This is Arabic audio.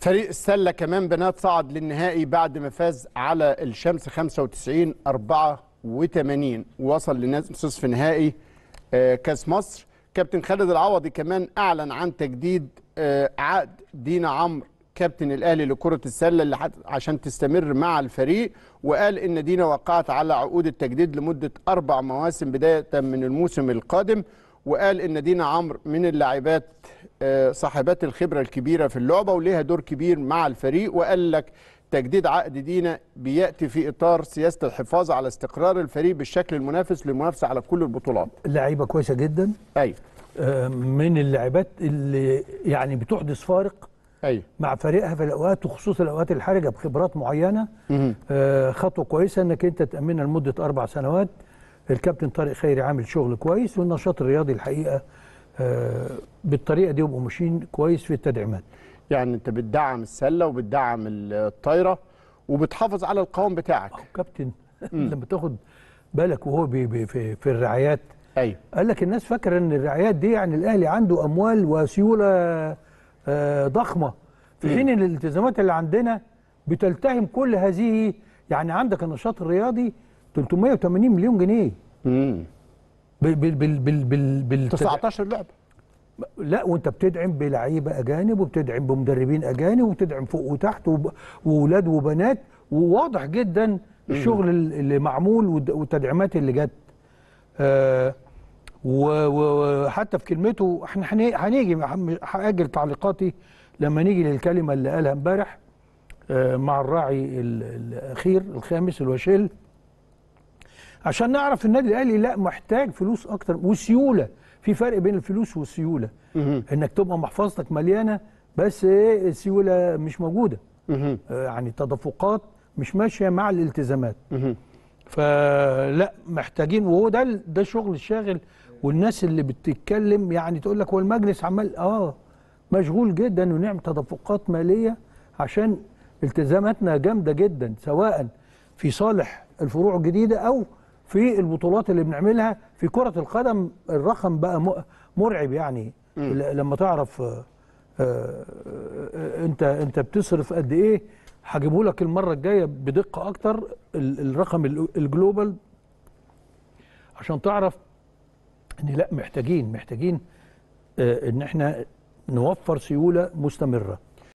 فريق السله كمان بنات صعد للنهائي بعد ما فاز على الشمس 95 84 ووصل لنصف نهائي آه، كاس مصر كابتن خالد العوضي كمان اعلن عن تجديد آه، عقد دينا عمرو كابتن الاهلي لكره السله اللي حت... عشان تستمر مع الفريق وقال ان دينا وقعت على عقود التجديد لمده اربع مواسم بدايه من الموسم القادم وقال ان دينا عمرو من اللاعبات آه، صاحبات الخبره الكبيره في اللعبه وليها دور كبير مع الفريق وقال لك تجديد عقد دينا بياتي في اطار سياسه الحفاظ على استقرار الفريق بالشكل المنافس للمنافسه على كل البطولات. لعيبه كويسه جدا. ايوه. من اللاعبات اللي يعني بتحدث فارق أيوة. مع فريقها في الاوقات وخصوصا الاوقات الحرجه بخبرات معينه آه خطوه كويسه انك انت تامنها لمده اربع سنوات الكابتن طارق خيري عامل شغل كويس والنشاط الرياضي الحقيقه آه، بالطريقه دي يبقوا ماشيين كويس في التدعيمات يعني انت بتدعم السله وبتدعم الطايره وبتحافظ على القوام بتاعك كابتن لما تاخد بالك وهو بي بي في, في الرعايات ايوه قال لك الناس فاكره ان الرعايات دي يعني الاهلي عنده اموال وسيوله آه، ضخمه في حين ان الالتزامات اللي عندنا بتلتهم كل هذه يعني عندك النشاط الرياضي 380 مليون جنيه بال بال بال بال بال 19 لعبه لا وانت بتدعم بلعيبه اجانب وبتدعم بمدربين اجانب وبتدعم فوق وتحت واولاد وبنات وواضح جدا الشغل اللي معمول والتدعيمات اللي جت آه وحتى في كلمته احنا هنيجي هاجل تعليقاتي لما نيجي للكلمه اللي قالها امبارح آه مع الراعي الاخير الخامس الوشيل عشان نعرف النادي الاهلي لا محتاج فلوس اكتر وسيوله في فرق بين الفلوس والسيوله انك تبقى محفظتك مليانه بس ايه السيوله مش موجوده آه يعني تدفقات مش ماشيه مع الالتزامات فلا محتاجين وهو ده ده الشغل الشاغل والناس اللي بتتكلم يعني تقول لك هو المجلس عمال اه مشغول جدا ونعمل تدفقات ماليه عشان التزاماتنا جامده جدا سواء في صالح الفروع الجديده او في البطولات اللي بنعملها في كرة القدم الرقم بقى مرعب يعني م. لما تعرف آه، آه، آه، انت انت بتصرف قد ايه هجيبه لك المره الجايه بدقه اكتر الرقم الجلوبال عشان تعرف ان لا محتاجين محتاجين ان احنا نوفر سيوله مستمره